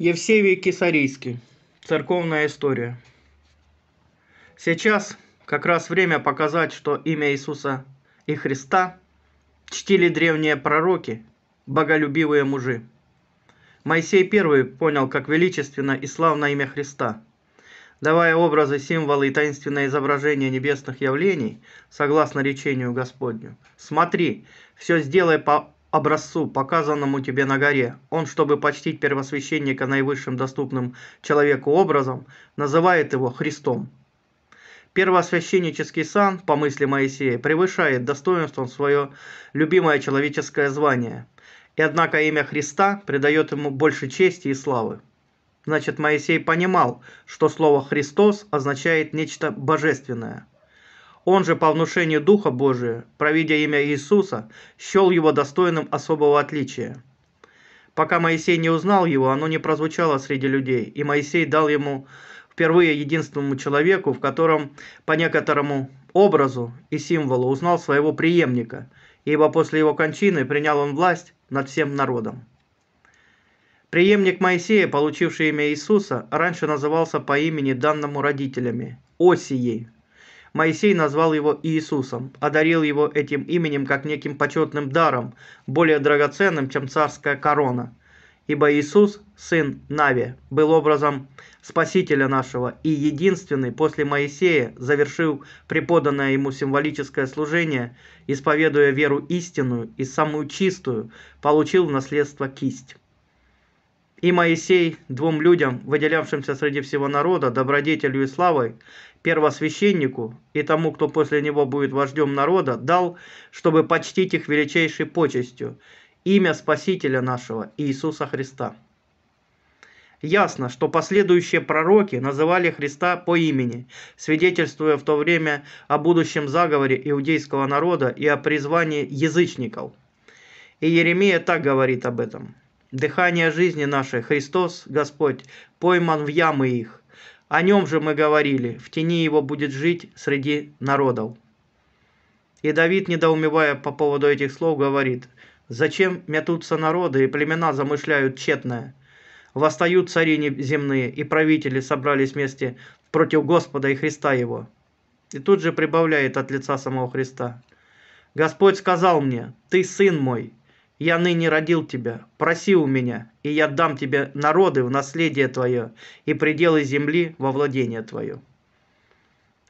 Евсевий Кесарийский. Церковная история. Сейчас как раз время показать, что имя Иисуса и Христа чтили древние пророки, боголюбивые мужи. Моисей первый понял, как величественно и славно имя Христа. Давая образы, символы и таинственное изображение небесных явлений, согласно речению Господню, «Смотри, все сделай по образцу, показанному тебе на горе. Он, чтобы почтить первосвященника наивысшим доступным человеку образом, называет его Христом. Первосвященнический сан, по мысли Моисея, превышает достоинством свое любимое человеческое звание. И однако имя Христа придает ему больше чести и славы. Значит, Моисей понимал, что слово «Христос» означает нечто божественное – он же по внушению Духа Божия, провидя имя Иисуса, счел его достойным особого отличия. Пока Моисей не узнал его, оно не прозвучало среди людей, и Моисей дал ему впервые единственному человеку, в котором по некоторому образу и символу узнал своего преемника, ибо после его кончины принял он власть над всем народом. Преемник Моисея, получивший имя Иисуса, раньше назывался по имени данному родителями – Осией – Моисей назвал его Иисусом, одарил его этим именем как неким почетным даром, более драгоценным, чем царская корона. Ибо Иисус, сын Нави, был образом Спасителя нашего и единственный после Моисея, завершив преподанное ему символическое служение, исповедуя веру истинную и самую чистую, получил в наследство кисть. И Моисей двум людям, выделявшимся среди всего народа, добродетелью и славой, первосвященнику и тому, кто после него будет вождем народа, дал, чтобы почтить их величайшей почестью, имя Спасителя нашего Иисуса Христа. Ясно, что последующие пророки называли Христа по имени, свидетельствуя в то время о будущем заговоре иудейского народа и о призвании язычников. И Еремия так говорит об этом. «Дыхание жизни нашей, Христос, Господь, пойман в ямы их, о нем же мы говорили, в тени его будет жить среди народов. И Давид, недоумевая по поводу этих слов, говорит, «Зачем мятутся народы и племена замышляют тщетное? Восстают цари земные, и правители собрались вместе против Господа и Христа его». И тут же прибавляет от лица самого Христа. «Господь сказал мне, ты сын мой, я ныне родил тебя, проси у меня, и я дам тебе народы в наследие твое и пределы земли во владение твое».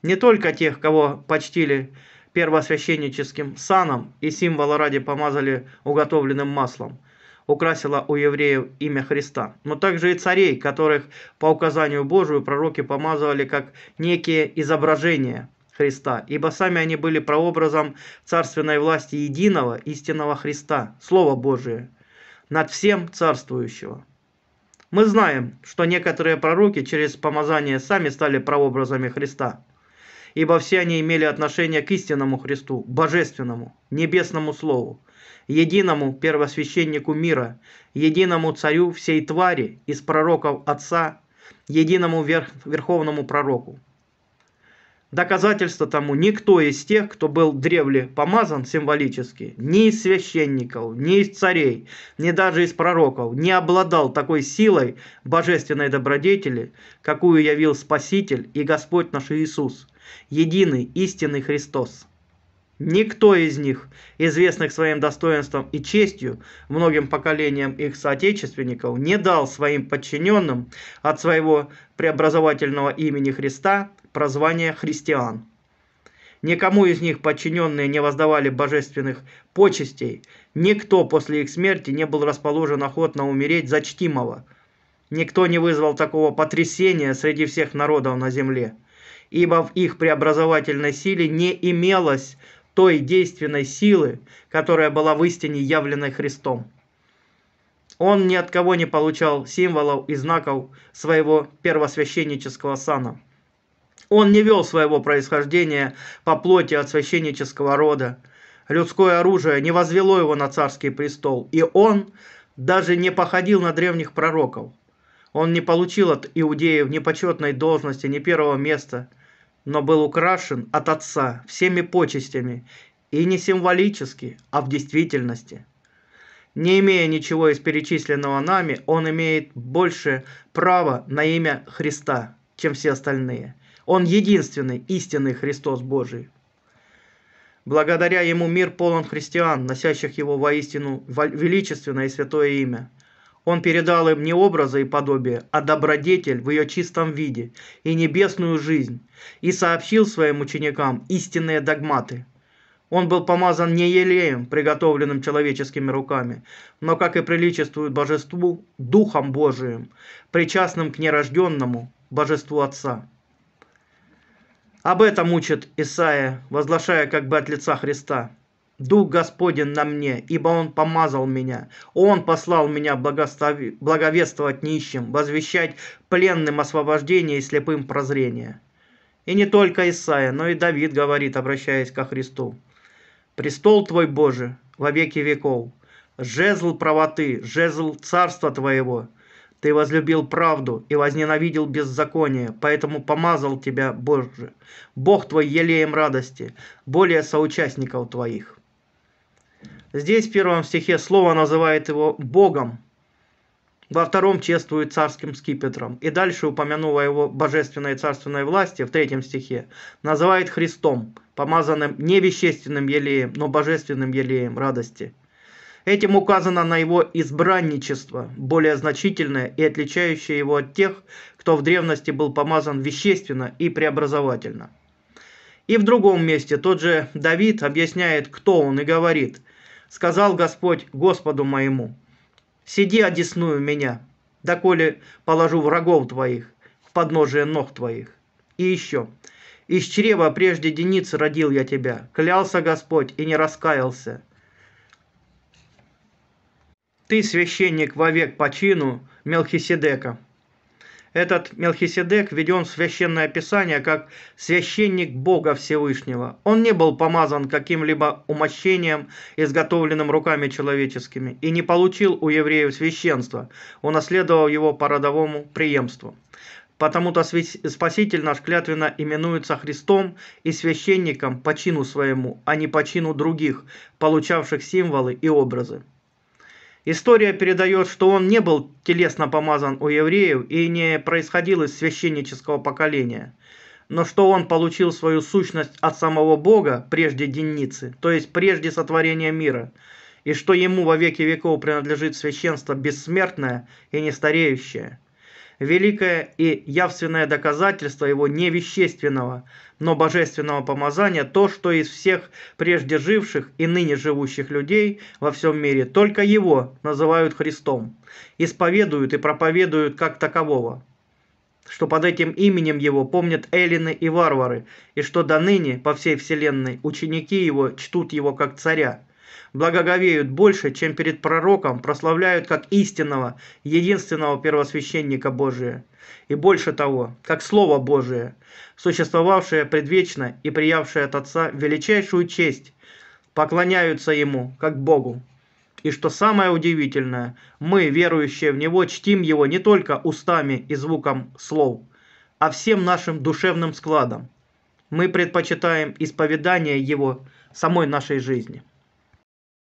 Не только тех, кого почтили первосвященническим саном и символа ради помазали уготовленным маслом, украсило у евреев имя Христа, но также и царей, которых по указанию Божию пророки помазывали как некие изображения – Христа, ибо сами они были прообразом царственной власти единого истинного Христа, Слово Божие, над всем царствующего. Мы знаем, что некоторые пророки через помазание сами стали прообразами Христа, ибо все они имели отношение к истинному Христу, божественному, небесному Слову, единому первосвященнику мира, единому царю всей твари из пророков Отца, единому верх, верховному пророку – Доказательство тому никто из тех, кто был древле помазан символически, ни из священников, ни из царей, ни даже из пророков, не обладал такой силой божественной добродетели, какую явил Спаситель и Господь наш Иисус, единый истинный Христос. Никто из них, известных своим достоинством и честью многим поколениям их соотечественников, не дал своим подчиненным от своего преобразовательного имени Христа прозвание христиан. Никому из них подчиненные не воздавали божественных почестей. Никто после их смерти не был расположен охотно умереть за чтимого. Никто не вызвал такого потрясения среди всех народов на земле, ибо в их преобразовательной силе не имелось той действенной силы, которая была в истине явлена Христом. Он ни от кого не получал символов и знаков своего первосвященнического сана. Он не вел своего происхождения по плоти от священнического рода. Людское оружие не возвело его на царский престол, и он даже не походил на древних пророков. Он не получил от иудеев ни почетной должности, ни первого места – но был украшен от отца всеми почестями, и не символически, а в действительности. Не имея ничего из перечисленного нами, он имеет больше права на имя Христа, чем все остальные. Он единственный истинный Христос Божий. Благодаря ему мир полон христиан, носящих его воистину величественное и святое имя – он передал им не образы и подобие, а добродетель в ее чистом виде и небесную жизнь, и сообщил своим ученикам истинные догматы. Он был помазан не елеем, приготовленным человеческими руками, но, как и приличествует божеству, Духом Божиим, причастным к нерожденному божеству Отца. Об этом учит Исаия, возглашая как бы от лица Христа – Дух Господень на мне, ибо Он помазал меня. Он послал меня благовествовать нищим, возвещать пленным освобождение и слепым прозрение». И не только Исаия, но и Давид говорит, обращаясь ко Христу. «Престол Твой, Боже, во веки веков, жезл правоты, жезл царства Твоего. Ты возлюбил правду и возненавидел беззаконие, поэтому помазал Тебя, Боже, Бог Твой елеем радости, более соучастников Твоих». Здесь в первом стихе слово называет его Богом, во втором чествует царским скипетром. И дальше, упомянула его божественной и царственной власти, в третьем стихе, называет Христом, помазанным не вещественным елеем, но божественным елеем радости. Этим указано на его избранничество, более значительное и отличающее его от тех, кто в древности был помазан вещественно и преобразовательно. И в другом месте тот же Давид объясняет, кто он, и говорит – сказал Господь Господу моему, «Сиди одесную меня, доколе положу врагов твоих в подножие ног твоих». И еще. «Из чрева прежде деницы родил я тебя, клялся Господь и не раскаялся». Ты священник вовек по чину Мелхиседека. Этот Мелхиседек введен в Священное Писание как священник Бога Всевышнего. Он не был помазан каким-либо умощением, изготовленным руками человеческими, и не получил у евреев священства, унаследовал его по родовому преемству. Потому-то Спаситель наш клятвенно именуется Христом и священником по чину своему, а не по чину других, получавших символы и образы. История передает, что он не был телесно помазан у евреев и не происходил из священнического поколения, но что он получил свою сущность от самого Бога прежде Денницы, то есть прежде сотворения мира, и что ему во веки веков принадлежит священство бессмертное и нестареющее – великое и явственное доказательство его невещественного, но божественного помазания то, что из всех прежде живших и ныне живущих людей во всем мире только его называют Христом, исповедуют и проповедуют как такового, что под этим именем его помнят эллины и варвары, и что до ныне по всей вселенной ученики его чтут его как царя, благоговеют больше, чем перед пророком, прославляют как истинного, единственного первосвященника Божия. И больше того, как Слово Божие, существовавшее предвечно и приявшее от Отца величайшую честь, поклоняются Ему, как Богу. И что самое удивительное, мы, верующие в Него, чтим Его не только устами и звуком слов, а всем нашим душевным складом. Мы предпочитаем исповедание Его самой нашей жизни.